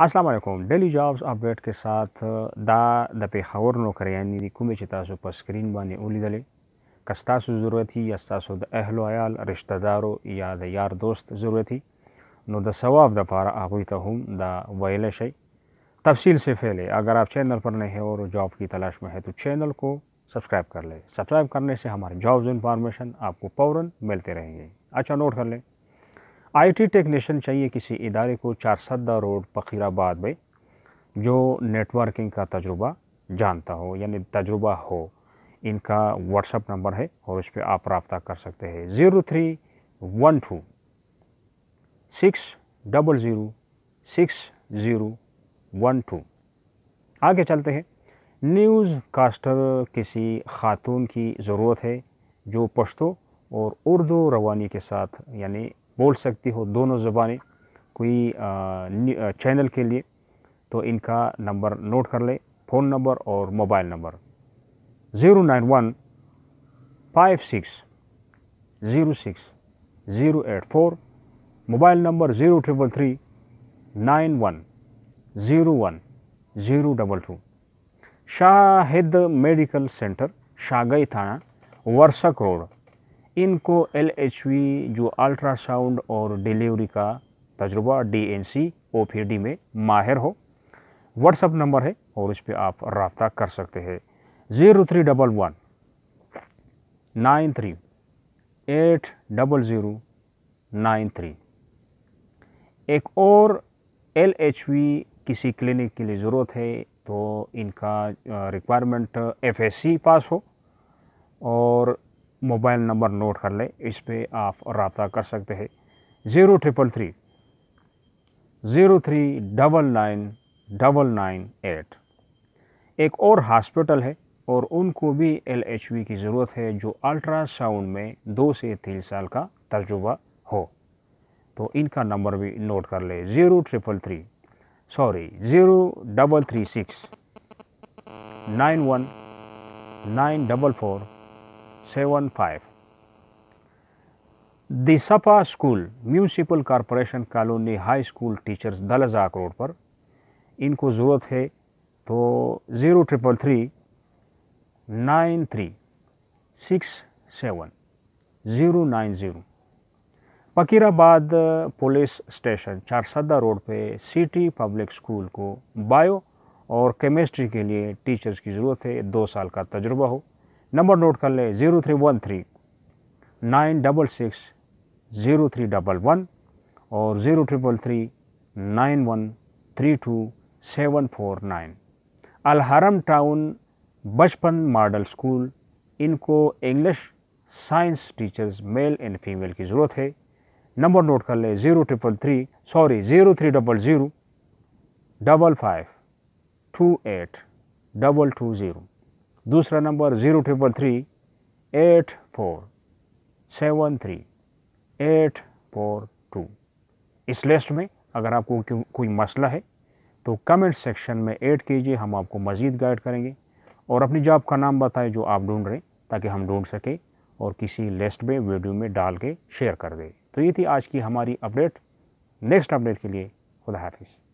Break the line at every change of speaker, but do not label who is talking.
Aslam daily jobs update के साथ دا د پیښور نوکریانې دي کومې چې تاسو په سکرین باندې ولیدلې که ستاسو ضرورت یا ستاسو د اهل عیال رشته دارو یا د یار دوست ضرورت نو د ثواب دپاره هغوی ته هم دا ویله شي तफसील से फैले अगर आप चैनल पर नए हैं और जॉब की तलाश में है तो चैनल को सब्सक्राइब कर लें सब्सक्राइब करने से हमारे जॉब्स इन्फॉर्मेशन आपको फ़ौर मिलते रहेंगे अच्छा नोट कर लें आईटी टेक्नीशियन चाहिए किसी इदारे को चारसदा रोड फ़कीराबाद में जो नेटवर्किंग का तजुर्बा जानता हो यानी तजुर्बा हो इनका व्हाट्सअप नंबर है और इस पर आप रबता कर सकते हैं zero three one two six double zero six zero one two आगे चलते हैं न्यूज़ कास्टर किसी ख़ातून की ज़रूरत है जो पश्तो और उर्दू रवानी के साथ यानी बोल सकती हो दोनों ज़बानें कोई चैनल के लिए तो इनका नंबर नोट कर लें फ़ोन नंबर और mobile number zero nine one five six zero six zero eight four mobile number zero triple three nine one zero one zero double two Shahid medical centre Shagai थाना Warsak road इनको L H V जो ultrasound और delivery का तजुर्बा D N C O P D में माहिर हो WhatsApp number है और इस पर आप रबता कर सकते हैं zero three double one nine three eight double zero nine three एक और एल एच वी किसी क्लिनिक के लिए ज़रूरत है तो इनका requirement F S C pass हो और मोबाइल नंबर नोट कर लें इस पर आप रबता कर सकते हैं zero triple three zero three double nine double nine eight एक और हॉस्पिटल है और उनको भी एल एच वी की ज़रूरत है जो अल्ट्रासाउंड में दो से तीन साल का तजुबा हो तो इनका नंबर भी नोट कर ले zero triple three sorry zero double three six nine one nine double four 75 the सपा school municipal corporation colony high school teachers दल हज़ार करोड़ पर इनको ज़रूरत है तो zero triple three nine three six seven zero nine zero Fakirabad police station Charsadda road पे सिटी पब्लिक स्कूल को बायो और केमिस्ट्री के लिए टीचर्स की ज़रूरत है दो साल का तजुर्बा हो नंबर नोट कर लें zero three one three nine double six zero three double one और zero triple three nine one three two seven four nine Alharam town Bachpan model school इनको English science teachers male and female की ज़रूरत है number note कर लें zero triple three sorry zero three double zero double five two eight double two zero दूसरा number zero triple three eight four seven three eight four two इस list में अगर आपको कोई मसला है तो कमेंट सेक्शन में ऐड कीजिए हम आपको मज़ीद गाइड करेंगे और अपनी जॉब का नाम बताएं जो आप ढूंढ रहे हैं ताकि हम ढूंढ सकें और किसी लिस्ट में वीडियो में डाल के शेयर कर दें तो ये थी आज की हमारी अपडेट नेक्स्ट अपडेट के लिए खुदा हाफिज़